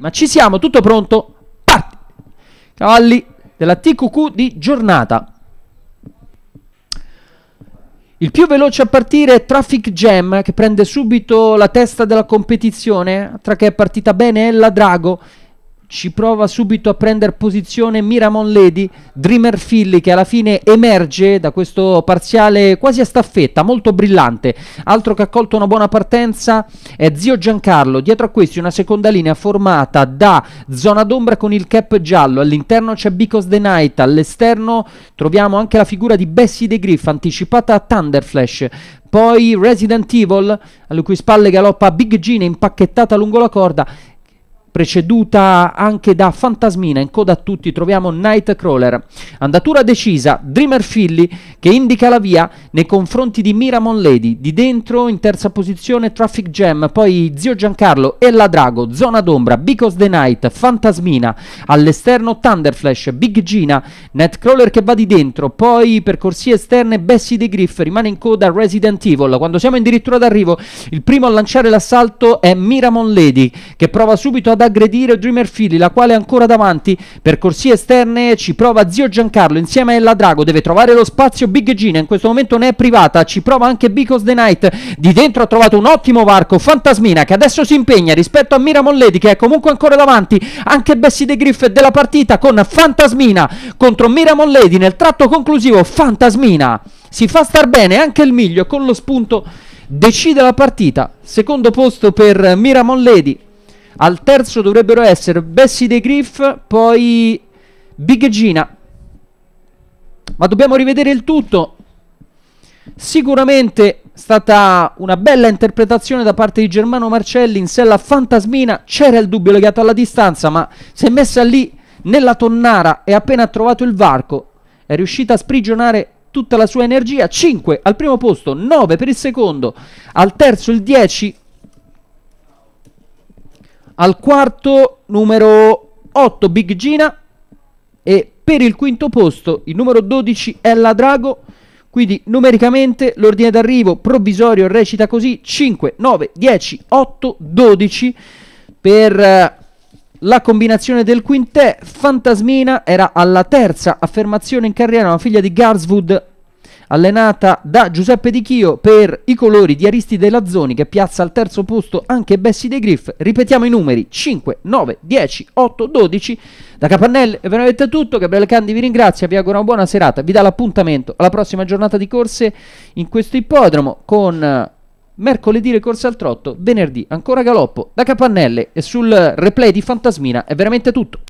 Ma ci siamo, tutto pronto? Parti! Cavalli della TQQ di giornata. Il più veloce a partire è Traffic Jam che prende subito la testa della competizione, tra che è partita bene è la Drago ci prova subito a prendere posizione Miramon Lady, Dreamer Philly che alla fine emerge da questo parziale quasi a staffetta, molto brillante. Altro che ha colto una buona partenza è Zio Giancarlo. Dietro a questi una seconda linea formata da Zona d'ombra con il cap giallo, all'interno c'è Because the Night, all'esterno troviamo anche la figura di Bessie De Griff anticipata a Thunderflash poi Resident Evil, alle cui spalle galoppa Big Gina impacchettata lungo la corda preceduta anche da Fantasmina, in coda a tutti troviamo Nightcrawler. Andatura decisa, Dreamer Philly che indica la via nei confronti di Miramon Lady, di dentro in terza posizione Traffic Jam, poi Zio Giancarlo, e La Drago, Zona d'Ombra, Because the Night, Fantasmina, all'esterno Thunderflash, Big Gina, Nightcrawler che va di dentro, poi per corsie esterne Bessie the Griff, rimane in coda Resident Evil. Quando siamo addirittura d'arrivo, il primo a lanciare l'assalto è Miramon Lady che prova subito ad aggredire Dreamer Philly, la quale è ancora davanti. Per corsie esterne ci prova zio Giancarlo insieme alla Drago, deve trovare lo spazio Big Gina, in questo momento ne è privata, ci prova anche Because the Night. Di dentro ha trovato un ottimo varco, Fantasmina che adesso si impegna rispetto a Mira Molledi che è comunque ancora davanti, anche Bessie De Griff della partita con Fantasmina contro Mira Molledi nel tratto conclusivo Fantasmina si fa star bene anche il miglio con lo spunto decide la partita secondo posto per Mira Molledi al terzo dovrebbero essere Bessie De Griff, poi Big Gina. Ma dobbiamo rivedere il tutto. Sicuramente stata una bella interpretazione da parte di Germano Marcelli in sella fantasmina. C'era il dubbio legato alla distanza, ma si è messa lì nella tonnara e appena ha trovato il varco è riuscita a sprigionare tutta la sua energia. 5 al primo posto, 9 per il secondo, al terzo il 10, al quarto numero 8 Big Gina e per il quinto posto il numero 12 Ella Drago. Quindi numericamente l'ordine d'arrivo provvisorio recita così 5, 9, 10, 8, 12 per eh, la combinazione del quintè. Fantasmina era alla terza affermazione in carriera, una figlia di Garswood allenata da Giuseppe Di Chio per i colori di Aristide Lazzoni che piazza al terzo posto anche Bessi De Griff. Ripetiamo i numeri 5, 9, 10, 8, 12. Da Capannelle è veramente tutto, Gabriele Candi vi ringrazia, vi auguro una buona serata, vi dà l'appuntamento alla prossima giornata di corse in questo ippodromo con eh, mercoledì le corse al trotto, venerdì ancora galoppo da Capannelle e sul replay di Fantasmina è veramente tutto.